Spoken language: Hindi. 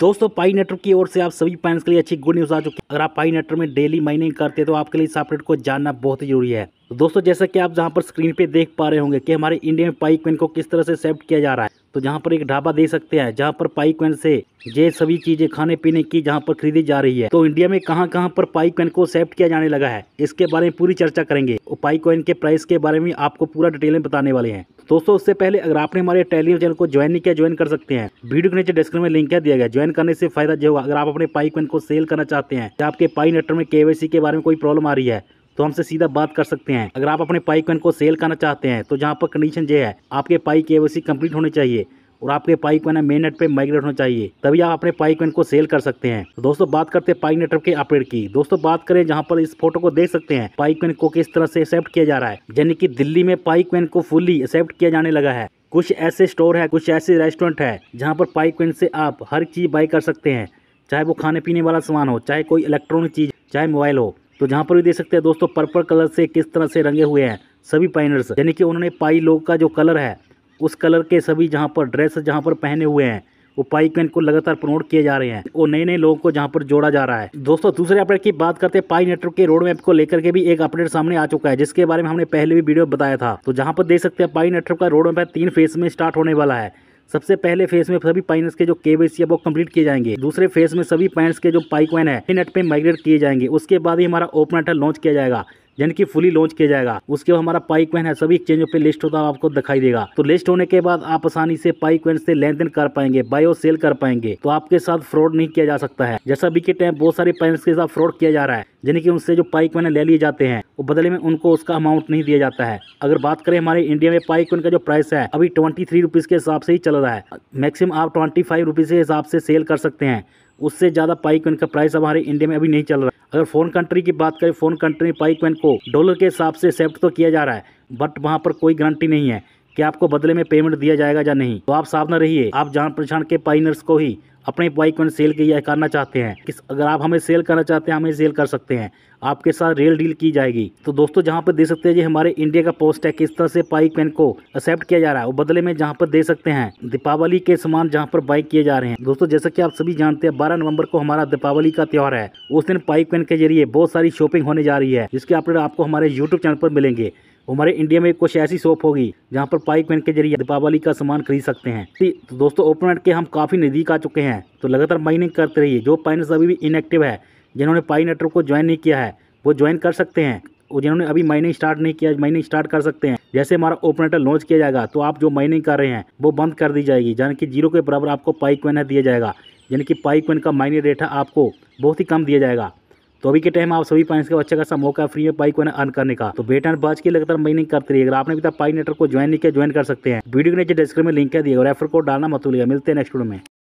दोस्तों पाई नेटवर्क की ओर से आप सभी पैंस के लिए अच्छी गुड न्यूज़ आ चुकी है अगर आप पाई नेटवर्क में डेली माइनिंग करते हैं तो आपके लिए इस अपडेट को जानना बहुत जरूरी है तो दोस्तों जैसा कि आप जहां पर स्क्रीन पे देख पा रहे होंगे कि हमारे इंडिया में पाई क्वेन को किस तरह से सेफ्ट किया जा रहा है तो जहाँ पर एक ढाबा दे सकते हैं जहाँ पर पाई क्वेन से ये सभी चीज़ें खाने पीने की जहाँ पर खरीदी जा रही है तो इंडिया में कहाँ कहाँ पर पाई क्वेन को सेफ्ट किया जाने लगा है इसके बारे में पूरी चर्चा करेंगे और पाई क्वेन के प्राइस के बारे में आपको पूरा डिटेल में बताने वाले हैं दोस्तों उससे पहले अगर आपने हमारे टेलीग्राम चैनल को ज्वाइन नहीं किया ज्वाइन कर सकते हैं वीडियो के नीचे डिस्क्रिप्शन में लिंक क्या दिया गया ज्वाइन करने से फायदा जो होगा अगर आप अपने पाई कॉइन को सेल करना चाहते हैं या आपके पाई नेटवर्क में केवाईसी के बारे में कोई प्रॉब्लम आ रही है तो हमसे सीधा बात कर सकते हैं अगर आप अपने पाई कॉइन को सेल करना चाहते हैं तो जहाँ पर कंडीशन ये है आपके पाई के कंप्लीट होने चाहिए और आपके पाइक मेन नेट पे माइग्रेट होना चाहिए तभी आप अपने पाइक को सेल कर सकते हैं तो दोस्तों बात करते हैं पाइक नेटवर्क के अपडेट की दोस्तों बात करें जहाँ पर इस फोटो को देख सकते हैं पाइक को किस तरह से एक्सेप्ट किया जा रहा है यानी कि दिल्ली में पाइक को फुल्ली एक्सेप्ट किया जाने लगा है कुछ ऐसे स्टोर है कुछ ऐसे रेस्टोरेंट है जहाँ पर पाइक से आप हर चीज़ बाई कर सकते हैं चाहे वो खाने पीने वाला सामान हो चाहे कोई इलेक्ट्रॉनिक चीज़ चाहे मोबाइल हो तो जहाँ पर भी देख सकते हैं दोस्तों पर्पल कलर से किस तरह से रंगे हुए हैं सभी पाइनर्स यानी कि उन्होंने पाई लोग का जो कलर है उस कलर के सभी जहाँ पर ड्रेस जहाँ पर पहने हुए हैं वो उपायुक्त को लगातार प्रमोट किए जा रहे हैं और नए नए लोगों को जहां पर जोड़ा जा रहा है दोस्तों दूसरे अपडेट की बात करते हैं पाई नेटवर्क के रोड मैप को लेकर के भी एक अपडेट सामने आ चुका है जिसके बारे में हमने पहले भी वीडियो बताया था तो जहां पर देख सकते हैं पाई नेटवर्क का रोड मैप तीन फेज में स्टार्ट होने वाला है सबसे पहले फेज में सभी पाइनर्स के जो केवेसी है वो कंप्लीट किए जाएंगे दूसरे फेज में सभी पाइनर्स के जो पाइकवाइन है नेट पे माइग्रेट किए जाएंगे उसके बाद ही हमारा ओपन नेटर लॉन्च किया जाएगा यानी कि फुली लॉन्च किया जाएगा उसके बाद हमारा पाइक वैन है सभी एक्सचेंजों पे लिस्ट होता है आपको दिखाई देगा तो लिस्ट होने के बाद आप आसानी से पाइक वैन से लेन देन कर पाएंगे बायो सेल कर पाएंगे तो आपके साथ फ्रॉड नहीं किया जा सकता है जैसा भी के टाइम बहुत सारे पेरेंट्स के साथ फ्रॉड किया जा रहा है यानी कि उनसे जो पाइक वैन ले लिए जाते हैं वो बदले में उनको उसका अमाउंट नहीं दिया जाता है अगर बात करें हमारे इंडिया में पाइक वैन का जो प्राइस है अभी ट्वेंटी थ्री के हिसाब से ही चल रहा है मैक्सिमम आप ट्वेंटी फाइव के हिसाब से सेल कर सकते हैं उससे ज़्यादा पाइक वैन का प्राइस हमारे इंडिया में अभी नहीं चल रहा अगर फ़ोन कंट्री की बात करें फ़ोन कंट्री पाइकमैन पाइपमैन को डॉलर के हिसाब से एक्सेप्ट तो किया जा रहा है बट वहाँ पर कोई गारंटी नहीं है कि आपको बदले में पेमेंट दिया जाएगा या नहीं तो आप सावधान रहिए आप जान पहचान के पाइनर्स को ही अपने बाइक को सेल के यह करना चाहते हैं कि अगर आप हमें सेल करना चाहते हैं हमें सेल कर सकते हैं आपके साथ रेल डील की जाएगी तो दोस्तों जहाँ पर दे सकते हैं ये हमारे इंडिया का पोस्ट है किस तरह से बाइक पेन को एक्सेप्ट किया जा रहा है वो बदले में जहाँ पर दे सकते हैं दीपावली के समान जहाँ पर बाइक किए जा रहे हैं दोस्तों जैसा कि आप सभी जानते हैं बारह नवंबर को हमारा दीपावली का त्यौहार है उस दिन बाइक पेन के जरिए बहुत सारी शॉपिंग होने जा रही है जिसके अपडेट आपको हमारे यूट्यूब चैनल पर मिलेंगे हमारे इंडिया में कुछ ऐसी शॉप होगी जहाँ पर पाइक मैन के जरिए दीपावली का सामान खरीद सकते हैं तो दोस्तों ओपन के हम काफ़ी नज़दीक आ चुके हैं तो लगातार माइनिंग करते रहिए जो पाइनर्स अभी भी इनएक्टिव है जिन्होंने पाई नेटवर्क को ज्वाइन नहीं किया है वो ज्वाइन कर सकते हैं और जिन्होंने अभी माइनिंग स्टार्ट नहीं किया माइनिंग स्टार्ट कर सकते हैं जैसे हमारा ओपनेटर लॉन्च किया जाएगा तो आप जो माइनिंग कर रहे हैं वो बंद कर दी जाएगी यानी कि जीरो के बराबर आपको पाई क्वेन दिया जाएगा यानी कि पाई क्वेन का माइनिंग रेट है आपको बहुत ही कम दिया जाएगा तो अभी के टाइम आप सभी पेरेंट्स के बच्चे का मौका फ्री में पाई को अर्न करने का तो बेटा बच के लगातार महीने करते रहिए अगर आपने अभी पाई नेटवर्क को ज्वाइन नहीं किया ज्वाइन कर सकते हैं वीडियो के नीचे डिस्क्रिप्शन में लिंक है दिया और एफर कोड डालना मत भूलिएगा मिलते हैं नेक्स्ट वीडियो में